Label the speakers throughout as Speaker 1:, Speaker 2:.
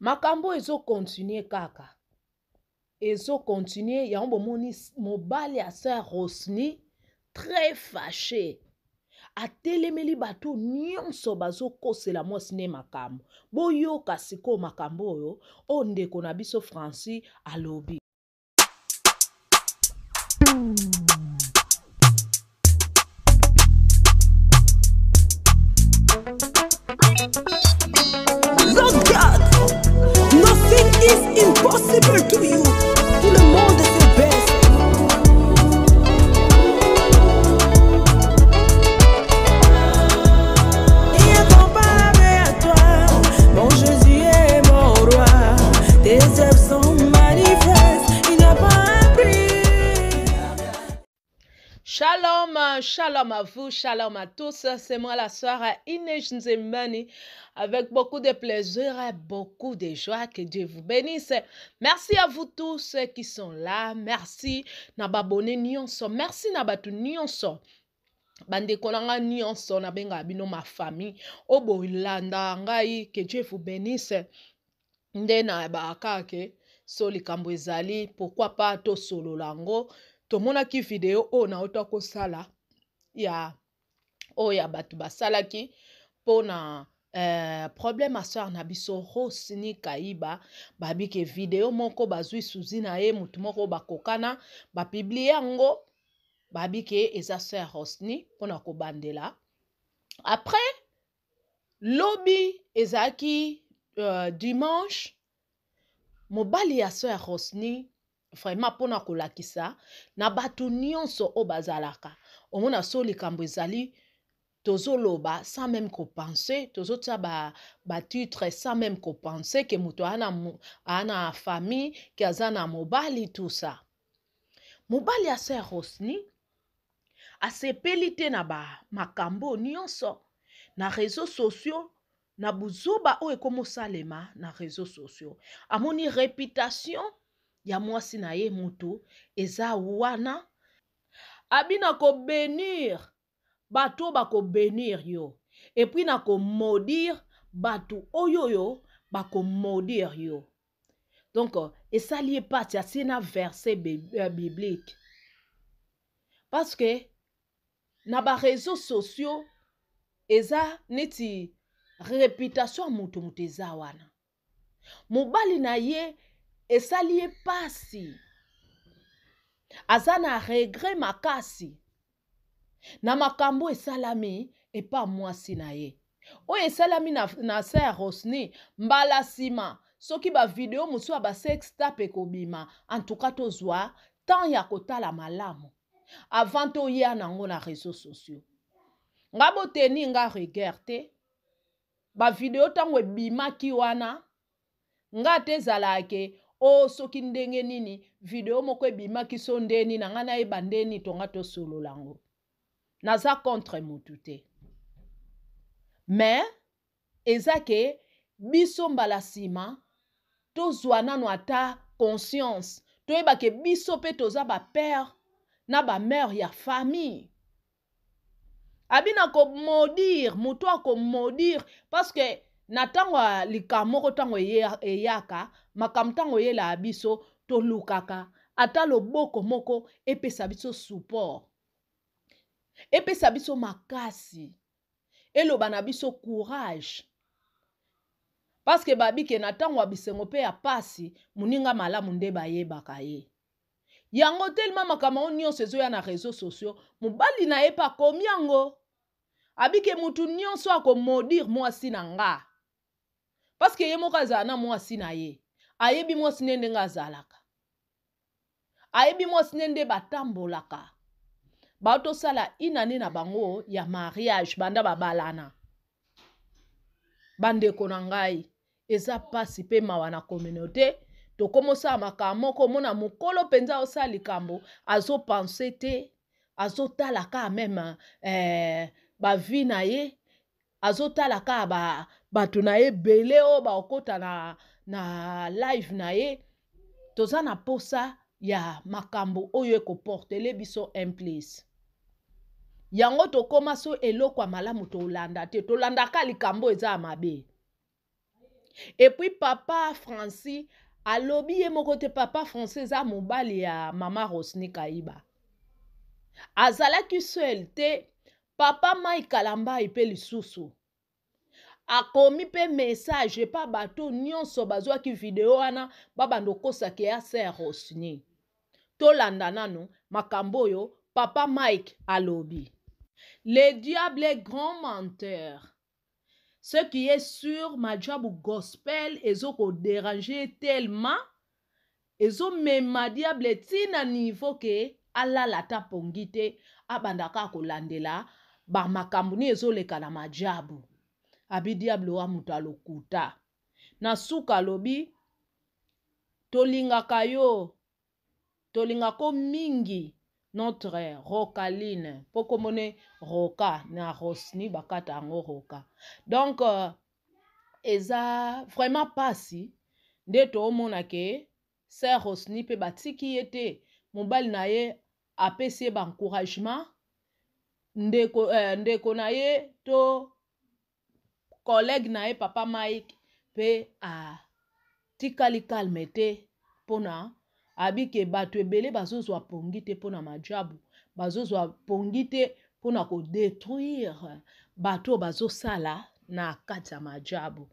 Speaker 1: makambo ezokontinue kaka ezokontinue yango bomoni mobali ya sir rosni très fâché atelemeli bato nyonso bazokosela mwasi ne makambo boyoka sikoyo makambo oyo oyo ndeko na biso francis alobi thank you ma à vous, shalom à tous. C'est moi la soirée. avec beaucoup de plaisir et beaucoup de joie. Que Dieu vous bénisse. Merci à vous tous qui sont là. Merci n'ababone nyonso. Merci n'abatu nyonso. Bande na ngai Nabenga nabengaka bino ma famille. bolandaka ngai que dieu vous bénisse nde akake soli kambwezali pourquoi pas to solo l'ango to mona ki video na otoko sala ya oyo ya bato basalaki mpona Uh, problème asar na biso rosini kayiba babike video moko bazwi suzi na ye motu moko bakokana bapiblie yango babike eza sar rosini mpona kobandela après lobi ezalaki uh, dimanche mobali ya sar rosini vraiment mpona kolakisa na bato nyonso oyo bazalaka omona so likambo ezali tozoloba sans même kopense tozotia batitre ba sans même kopense ke moto aa na famille ke aza na mobali tusa mobali aser rosni asepeli te na bamakambo nyonso na réseau sociaux na buzoba oyo ekomosalema na réseau sociaux amoni réputation ya mwasi na ye motu eza wana abi na kobenir bato bakobenir yo epui na komodir bato oyo oyo bakomodir yo donc euh, esali ye pati atie na verset euh, biblique parce que na bareseau sociaux eza neti reputation ya moto moto eza wana mobali na ye esali ye pasi aza na regre makasi na makambo esalami epa mwasi na ye oyo esalami na, na ser rosni mbala nsima soki bavideo mosusu ya basextape ekobima antuka tozwa temps ya kotala malamu avant toya nango na réseau sociaux nga boteni nga regere te bavideo ntango ebimaki wana nga te ezalaka o oh, soki ndenge nini video moko ebimaki so ndeni na ngai nayeba ndeni tonga tosolola yango naza contre motu te me eza ke biso mbala nsima tozwa nano ata conscience toyeba ke biso mpe toza bapere na bamere ya famille abi na komodire motu akomodire parce que na ntango ya lika moko ntango eyaka makambo ntango eyelaka biso tolukaka ata loboko moko epesa biso support epesa biso makasi eloba na biso courage parceke babike na ntango ya bisengo mpe ya pasi moninga malamu nde bayebaka ye yango telema makambo yango nyonso ezoya na réseau sociaux mobali na ye mpe akomi yango abike motu nyonso akomodire mwasi na nga parceke ye moko azala na mwasi na ye ayebi mwasi nde ndenge azalaka ayebi mwasi nde nde batambolaka baotosala inane na bango ya mariage banda babalana bandeko na ngai eza mpasi mpe mawa na communauté tokomosala makambo moko omona mokolo mpenza osala likambo azopense te azotala kaka meme eh, bavi na ye azotala kaka bato na ye ebele oyo bakokɔta na, na live na ye toza na mposa ya makambo oyo ekoportele biso un place yango tokóma so eloko ya malamu tolanda te tolandaka likambo eza ya mabe epui papa franci alobi ye moko te papa franci eza mobali ya mama rosni kayiba azalaki seul te papa mai kalambai mpe lisusu akomi mpe message epa bato nyonso bazwaki video wana babanda okosaka ya ser rosni tolanda nanu makambo oyo papa mike alobi le diable est grand menteur ce qui est sûr majabu gospel ezokoderange tellement ezomema diable ntina nivo ke alala ata pongi te abandaka kolandela bamakambo nini ezoleka na majabu abidiablo wa moto alokuta na suka alobi tolingaka yo tolingako mingi notre rocaline mpo komone roka na rosni bakata yango roka donc euh, eza vraiment pasi nde toomona ke ser rosni mpe batiki ye te mobali na ye apesi ye baencouragement ndeko, eh, ndeko na ye to kolege na ye papa mike mpe atikali calme te mpona abi ke bato ebele bazozwa pongi te mpona majabu bazozwa pongi te mpona kodetruire bato oyo bazosala na kati ya majabu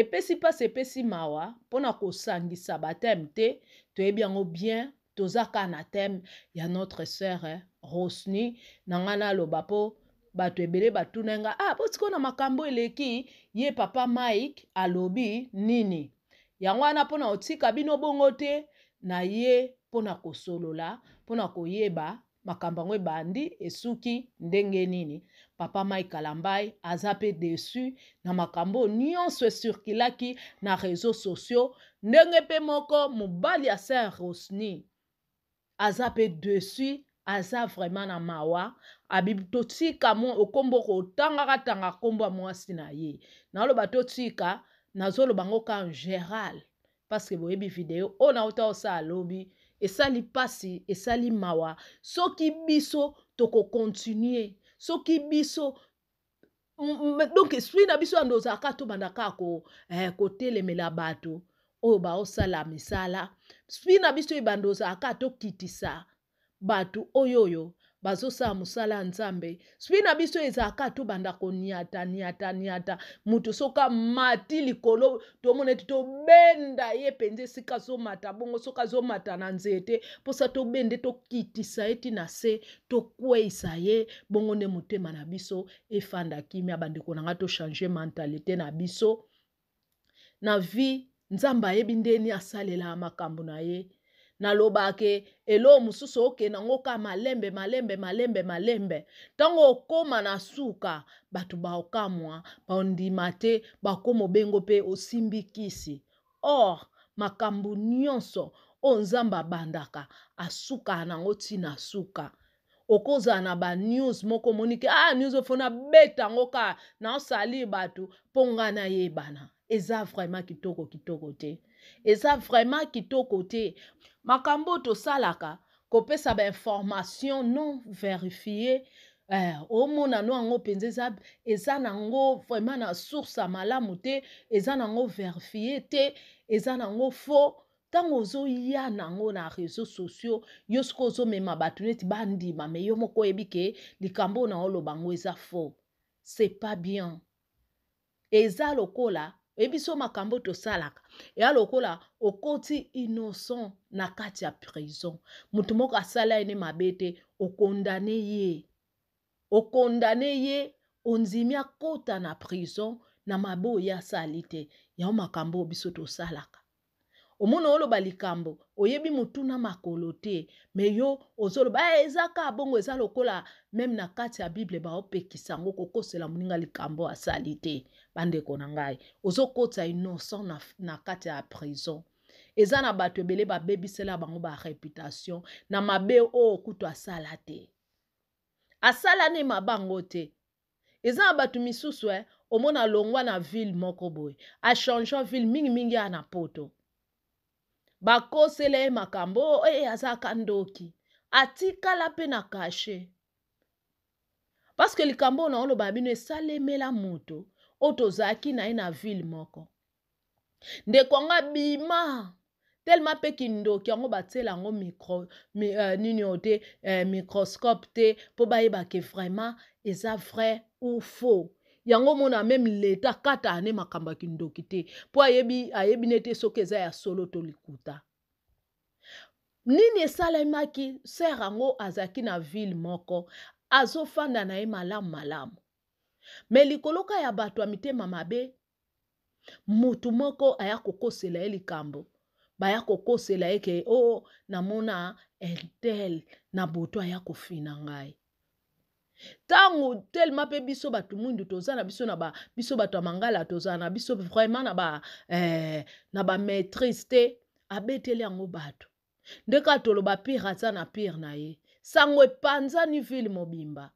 Speaker 1: epesi mpasi epesi mawa mpona kosangisa bateme te toyebi yango bien toza kaka na teme ya notre sœur rosny na ngai naloba mpo bato ebele batuna nga ah po sikoyo na makambo eleki ye papa mike alobi nini yango wana mpo na otika bino bongo te na ye mpo na kosolola mpo na koyeba makambo yango ebandi esuki ndenge nini papa mike kalambai aza mpe desu na makambo nyonso esirkulaki na réseau sociaux ndenge mpe moko mobali ya saint rosni aza mpe desu aza vraiment na mawa abibi totika mwa okombo kotangaka tanga nkombo ya mwasi na ye naloba totika nazoloba ngo ka en général parceke boyebi video oyo nauta osala alobi esali mpasi esali mawa soki biso tokokontinue soki biso donc esprit na biso yando ozalaka tobandaka eh, kotelemela eh, bato oyo baosala misala esprit na biso ebanda ozalaka tokitisa bato oyo oyo bazosala mosala ya nzambe spiri na biso ezalaka tobanda koniata niata niata moto soki amati likolo tomona ete tobenda ye mpenza esika azomata bongo soki azomata na nzete mposa tobende tokitisa ye ti na se tokweisa ye bongo nde motema na biso efanda kimia bandeko na nga tochange mentalité na biso na vie nzambe ayebi ndeni asalela makambo na ye nalobake eloo mosusu okenda ngo ka malembe malembe malembe malembe ntango okóma na suka bato baokamwa bandima te bakóma obengo mpe osimbi kisi or makambo nyonso oyo nzambe abandaka asukaka nango ntina suka okozala na banews moko omoni ke ah news ofona betango kaka naosali bato mpo ngai nayebana eza vraiment kitoko kitoko te eza vraiment kitoko te makambo tosalaka kopesa bainformation non verifie eh, omona no yango mpenza eza, eza nango vraiment na source ya malamu te eza nango verifie te eza nango faux ntango ozoya nango na réseau sociaux yo soko ozomema bato neti bandima me yo moko oyebi ke likambo na oloba ngo eza faux c'est pas bien eza lokola oyebi so makambo tosalaka eya lokola okoti innocent na kati ya prison motu moko asala ye ne mabe te okondane ye okondane ye ondimi akɔta na prison na mabe oyo asali te yango makambo oyo biso tosalaka omona oloba likambo oyebi motu na makolo te me yo ozoloba e eza ka bongo eza lokola meme na kati ya bible baopekisa yango kokosela moninga likambo asali te bandeko na ngai ozokota innocent na, na kati ya prison eza na bato ebele babebisela bango bareputation na mabe oyo kutu asala te asala ne mabango te eza na bato misusu eh, omona longwa na ville moko boye achange ville mingimingi ya na poto bakosela ye makambo oyo eh, azaka ndoki atikala mpe na kashe parceke likambo oyo naoloba bino esalemela moto oyo tozalaki na ye na ville moko ndeko yango abima telema mpe kindoki yango batiela yango micro mi, uh, nini o te uh, microscope te mpo bayebake vraiment eza vrai ou faux yango mona meme leta kata ane makambo ya kindoki te mpo ayebi ayebi ne te soki eza ya solo to likuta nini esalemaki ser yango azalaki na ville moko azofanda na ye malamu malamu me likoloka ya bato ya mitema mabe motu moko aya kokosela ye likambo baya kokosela ye ke o oh, namona eltel na boto aya kofina ngai ntango telema mpe biso bato mwindu toza na biso na ba, biso bato ya mangala tozala na biso vraiment na ba, eh, na bamaîtrise te abeteli yango bato nde kaka toloba pire aza na pire na ye sango epanzani ville mobimba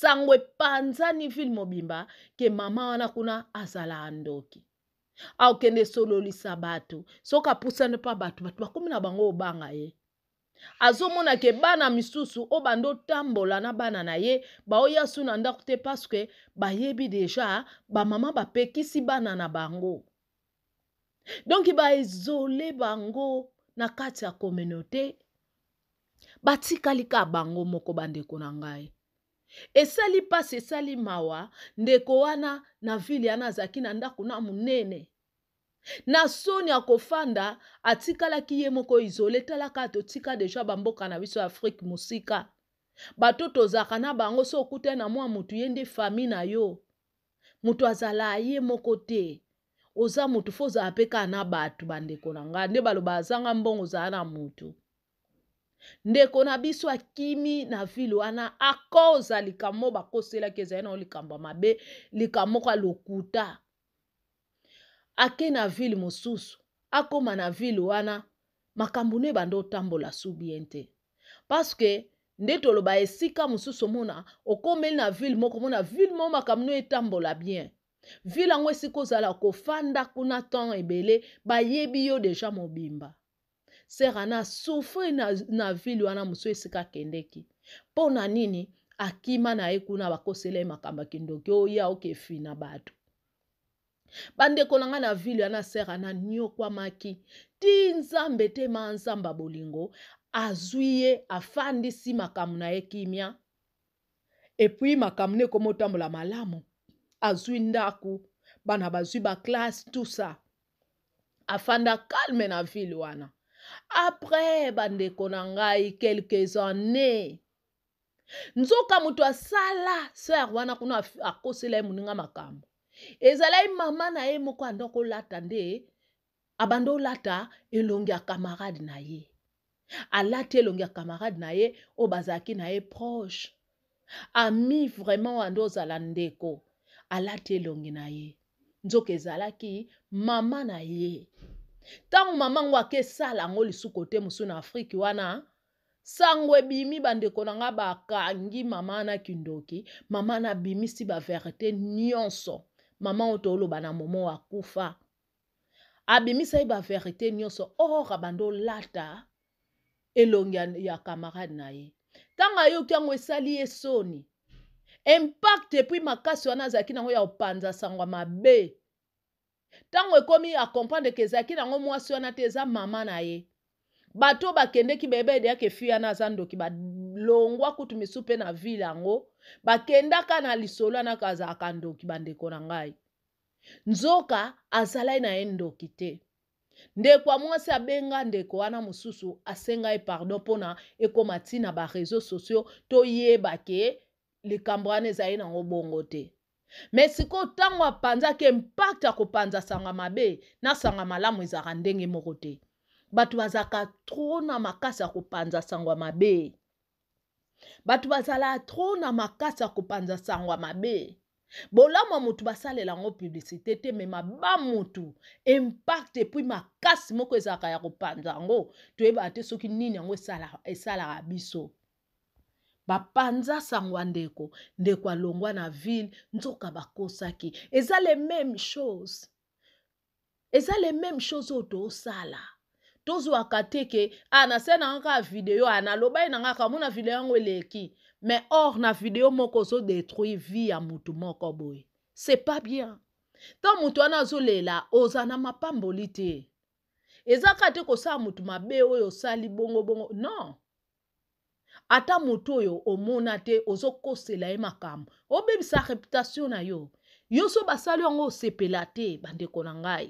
Speaker 1: sango epanzani ville mobimba ke mama wana kuna azala ndoki akende esololisa bato soki apusani mpa bato bato bakómi na bango obanga ye azomona ke bana misusu oyo bandotambola na bana na ye baoya su na ndako te parceke bayebi deja bamama bapekisi bana na bango donk baezole bango na kati ya kominauté batikali ka bango moko bandeko na ngai esali mpasi esali mawa ndeko wana na vile yana azalaki na ndako na monene na soni ya kofanda atikalaki ye moko izole talaka totika deja bamboka na biso ya afrike mosika bato tozalaka na bango so okuta na mwa motu ye nde fami na yo moto azala ye moko te oza motu fo ozala mpe kaka na bato bandeko na ngai nde baloba azanga mbongo ozala na motu ndeko na biso akimi na vile wana akoza likambo oyo bakoselaki ezali nao likambo ya mabe likambo moko ya lokuta ake na ville mosusu akóma na ville wana makambo nde ebanda otambola su bien te parceke nde toloba esika mosusu omona okómeli na ville moko omona ville moko makambo no etambola bien ville yango esika ozala kofanda kuna temps ebele bayebi yo deja mobimba ser ana asufri na, na ville wana mosusu esika akendeki mpo na nini akima na ye kuna bakosela ye makambo akindoki oya okefina bato bandeko na ngai na vile ya na sere na niokwamaki ti nzambe te ma nzambe bolingo azwi ye afandisi makambo na ye kimia epui makambo na ekoma otambola malamu azwi ndako bana bazwi baklasse tusa afanda calme na ville wana apres bandeko na ngai quelques années nzoka moto asala ser wana kuna akosela ye moninga makambo ezalaki mama na ye moko andoko olata nde abandi olata elongi ya camarade na ye alati elongi ya camarade na ye oyo bazalaki na ye proche ami vraiment wande ozala ndeko alati elongi na ye nzoka ezalaki mama na ye ntango mama ngo akesala yango lisuku te mosu na afrike wana sango ebimi bandeko na nga bakangi mama na kindoki mama na bimisi baverité nyonso mama oyo toloba na momo akufa abimisai baverité nyonso ora banda olata elongi ya camarade na ye ntango ayoki yango esali ye soni impact epui makasi wana azalaki nango ya kopanza sango mabe ntango ekomi acomprendre ke ezalaki nango mwasi wana te eza mama na ye bato bakendeki beyebede yake fi wana aza ndoki balongwa kutu misu mpe na vile yango bakendaka na lisolo wana ka azalaka ndoki bandeko na ngai nzoka azalai na ye ndoki te ndeko ya mwasi abenga ndeko wana mosusu asenga ye pardon mpona ekóma ntina bareseau sociaux toyeba ke likambo wana ezali nango bongo te me sikoyo ntango apanzaki impact ya kopanza sanga mabe na sanga malamu ezalaka ndenge moko te bato bazalaka tro na makasi ya kopanza sango ya mabe bato bazalaka tro na makasi ya kopanza sango ya mabe bolamu ya motu basalela yango publicité te me maba motu impact epui makasi moko ezalaka ya kopanza yango toyebaka te soki nini yango esalaka biso bapanza sango ya ndeko ndeko alongwa na ville nzoka bakosaki eza le même chose eza le même chose oyo toosala tozwaka te ke a ah, na se na yango kaka video a ah, naloba ye na nga kamona video yango eleki mais or na video moko ozodétruire vie ya motu moko boye c'est pas bien ntan motu wana azolela oza na mapamboli te eza kaka te kosala motu mabe oyo osali bongobongo non ata motu oyo omona te ozokosela ye makambo obebisa reputation na yo yo so basali yango osepela te bandeko na ngai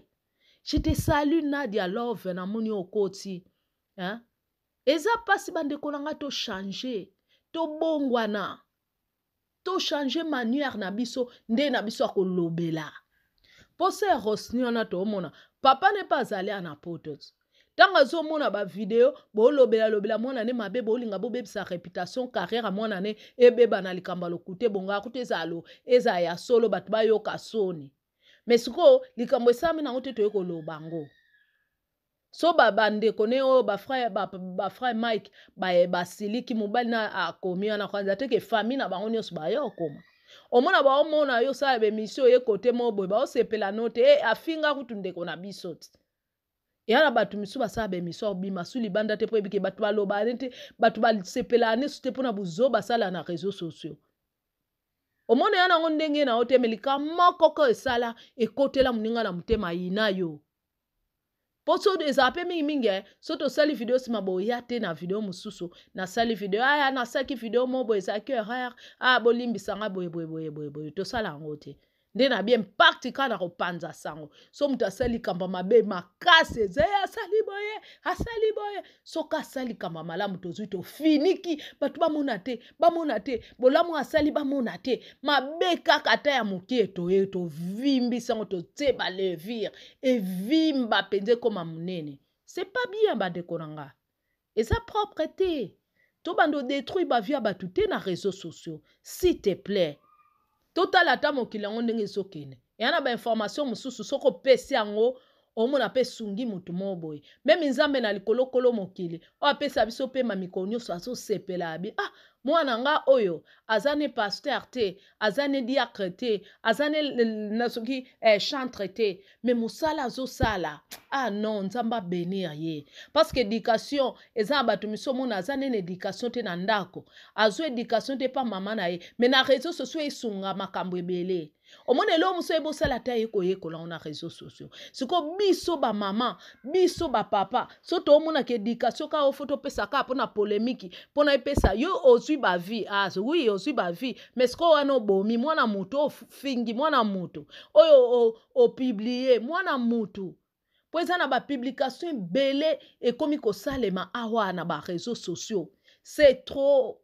Speaker 1: je te salue nadia love namoni okoti hein? eza mpasi bandeko na ngai tochange tobongwana tochange maniere na biso nde na biso ya kolobela mposa ya rosni wana tomona papa ne mpe azali ana potos ntango azomona bavideo bolobela-lobela mwana ne mabe bolinga bobebisa reputation carriere mwana ne ebeba na likambo ya lokute bongo akuti ezalo eza ya solo bato bayoka soni me sikoyo likambo esalami nango te toye koloba yango so bandeko ba ne oyo bafrere ba, ba mike basiliki mobali na akomi wana kwanza teke fami na bango nyonso baye okoma omona baomona yo osala bemisio oye kote moko boye baosepela no te e afinga kutu ndeko na biso ti eya na bato misu basala bemisio abima su libanda te mpo ebike bato balobane te bato basepelane so te mpona buzo basala na réseau sociaux omona ya nango ndenge na yo te me likama koko esala ekotela moninga na motema yina yo mpo so ezala mpe mingimingi eh. so tosali video nsima boya te na video mosusu nasali video aya ah, nasalaki video mo boye ezalaki erreur aya ah, bolimbisanga boye boye boye boye boye tosala yango te nde na bie mpakti kaka na kopanza sango so moto asali likambo mabe makasi eza ye asali boye asali boye soki asali likambo malamu tozwi tofiniki bato bamona te bamona te bolamu asali bamona te mabe kaka ata ya mokie toye tovimbi sango totie balevire evimba mpenza ekoma monene se pa bien bandeko na nga eza propre te tobanda odétruire bavie ya bato te na réseau sociaux s'il te plaît totala ata mokili yango ndenge ezokende eya na bainformation mosusu soki opesi yango omona mpe esungi motu moko boye meme nzambe na likolokolo mokili oyo apesa biso mpe mamikolo nyonso azosepela ya bi ah mwana nga oyo aza ne paster te aza ne diacre te aza ne na soki eh, chantre te me mosala azosala ah non nzambe abenir ye parceke édication eza na bato miso omona aza nene édication te na ndako azwa édication te mpa mama na ye me na réseau sociaux esunga makambo ebele omona eloo mosu ebosala te ye koyekola ngo na réseau sociaux sikoyo biso bamama biso bapapa so toomonaka édication ka ofo topesaka mpona polémiki mpona epesa yo ozwi ozwi bavi azwi ah, ozwi bavi me sikoyo wana obomi mwana motu ofingi mwana motu oyo opiblie mwana motu mpo eza na bapublication ebele ekómi kosalema awa na bareseau sociaux se trop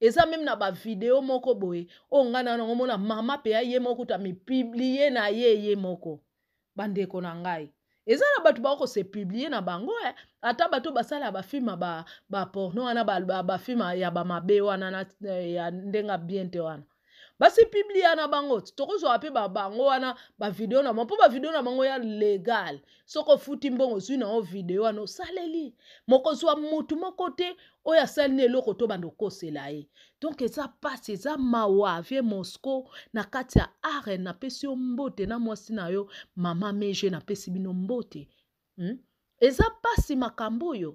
Speaker 1: eza meme na bavideo moko boye oyo ngai nano omona mama mpe ya ye moko ta mipiblie na ye ye moko bandeko na ngai eza na bato bako sepiblie na bango eh. ata bato basala bafilme baporno ba wana bafilme ba, ba, ba ya bamabe wana na, eh, ya ndenga biente wana basepiblia na bango tokozwaka mpe bango wana bavideo na bango mpo bavideo na bango ya legal soki ofuti mbongo ozwi nango video wana osaleli mokozwa motu moko te oyo asali na eloko to banda okosela ye donk eza mpasi eza mawa vie mosco na kati ya are napesi yo mbote na mwasi na yo mama mege napesi bino mbote hmm? eza mpasi makambo oyo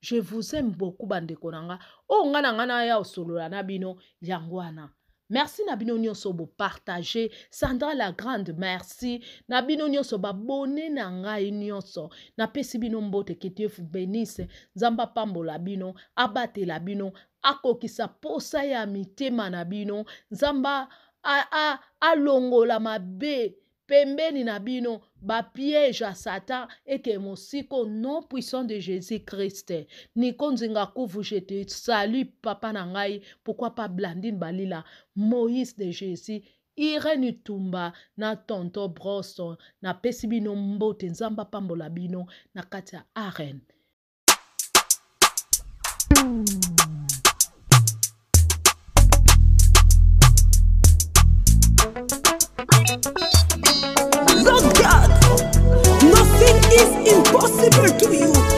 Speaker 1: je vous aime beaucoup bandeko na nga oyo ngai na ngai naya osolola na bino yango wana merci na bino nyonso bopartage sandra la grande merci na bino nyonso babone na ngai nyonso napesi bino mbote ketiefu benise nzambe apambola bino abatela bino akokisa posa ya mitema na bino nzambe alongola mabe pembeni na bino bapiège ya satan eke mosiko non puissant de jésus christ nikonzinga akuvu jete salu papa na ngai pourkui pa blandine balila moïse de jésus irene tumba na tonto broso napesi bino mbote nzambe apambola bino na kati ya arene Thank you. Possible to you.